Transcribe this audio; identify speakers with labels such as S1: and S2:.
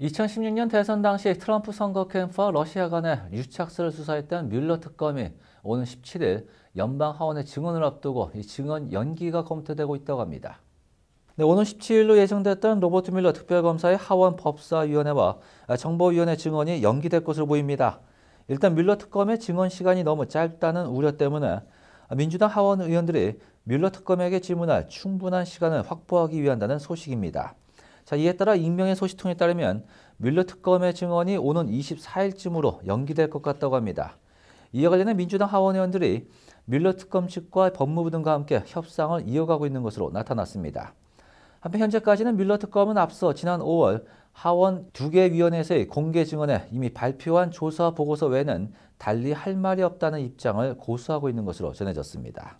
S1: 2016년 대선 당시 트럼프 선거 캠프와 러시아 간의 유착세를 수사했던 뮬러 특검이 오는 17일 연방 하원의 증언을 앞두고 이 증언 연기가 검토되고 있다고 합니다. 네, 오는 17일로 예정됐던 로버트 뮬러 특별검사의 하원 법사위원회와 정보위원회 증언이 연기될 것으로 보입니다. 일단 뮬러 특검의 증언 시간이 너무 짧다는 우려 때문에 민주당 하원 의원들이 뮬러 특검에게 질문할 충분한 시간을 확보하기 위한다는 소식입니다. 자, 이에 따라 익명의 소식통에 따르면 밀러 특검의 증언이 오는 24일쯤으로 연기될 것 같다고 합니다. 이와 관련해 민주당 하원의원들이 뮬러 특검 측과 법무부 등과 함께 협상을 이어가고 있는 것으로 나타났습니다. 한편 현재까지는 뮬러 특검은 앞서 지난 5월 하원 두 개 위원회에서의 공개 증언에 이미 발표한 조사 보고서 외에는 달리 할 말이 없다는 입장을 고수하고 있는 것으로 전해졌습니다.